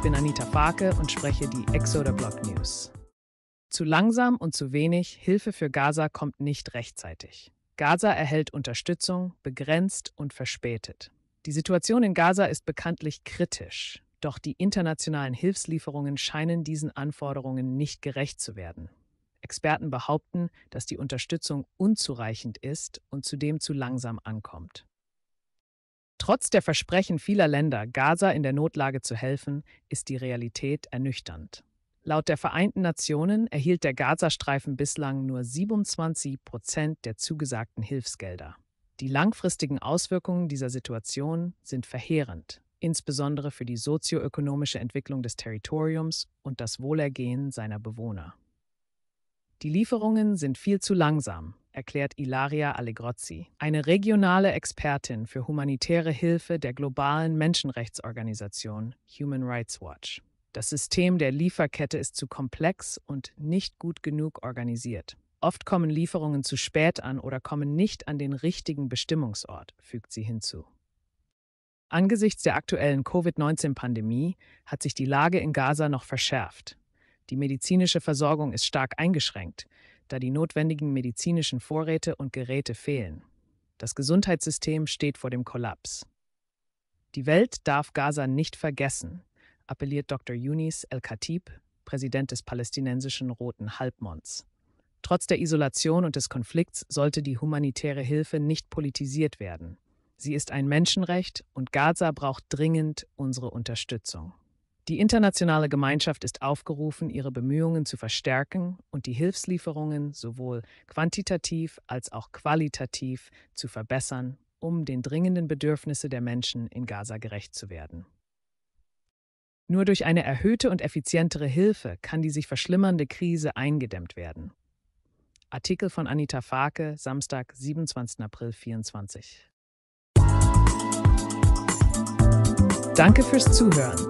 Ich bin Anita Farke und spreche die Exoder Block News. Zu langsam und zu wenig Hilfe für Gaza kommt nicht rechtzeitig. Gaza erhält Unterstützung, begrenzt und verspätet. Die Situation in Gaza ist bekanntlich kritisch, doch die internationalen Hilfslieferungen scheinen diesen Anforderungen nicht gerecht zu werden. Experten behaupten, dass die Unterstützung unzureichend ist und zudem zu langsam ankommt. Trotz der Versprechen vieler Länder, Gaza in der Notlage zu helfen, ist die Realität ernüchternd. Laut der Vereinten Nationen erhielt der Gazastreifen bislang nur 27 Prozent der zugesagten Hilfsgelder. Die langfristigen Auswirkungen dieser Situation sind verheerend, insbesondere für die sozioökonomische Entwicklung des Territoriums und das Wohlergehen seiner Bewohner. Die Lieferungen sind viel zu langsam, erklärt Ilaria Allegrozzi, eine regionale Expertin für humanitäre Hilfe der globalen Menschenrechtsorganisation Human Rights Watch. Das System der Lieferkette ist zu komplex und nicht gut genug organisiert. Oft kommen Lieferungen zu spät an oder kommen nicht an den richtigen Bestimmungsort, fügt sie hinzu. Angesichts der aktuellen Covid-19-Pandemie hat sich die Lage in Gaza noch verschärft. Die medizinische Versorgung ist stark eingeschränkt da die notwendigen medizinischen Vorräte und Geräte fehlen. Das Gesundheitssystem steht vor dem Kollaps. Die Welt darf Gaza nicht vergessen, appelliert Dr. Yunis El-Khatib, Präsident des palästinensischen Roten Halbmonds. Trotz der Isolation und des Konflikts sollte die humanitäre Hilfe nicht politisiert werden. Sie ist ein Menschenrecht und Gaza braucht dringend unsere Unterstützung. Die internationale Gemeinschaft ist aufgerufen, ihre Bemühungen zu verstärken und die Hilfslieferungen sowohl quantitativ als auch qualitativ zu verbessern, um den dringenden Bedürfnissen der Menschen in Gaza gerecht zu werden. Nur durch eine erhöhte und effizientere Hilfe kann die sich verschlimmernde Krise eingedämmt werden. Artikel von Anita Farke, Samstag, 27. April 2024. Danke fürs Zuhören.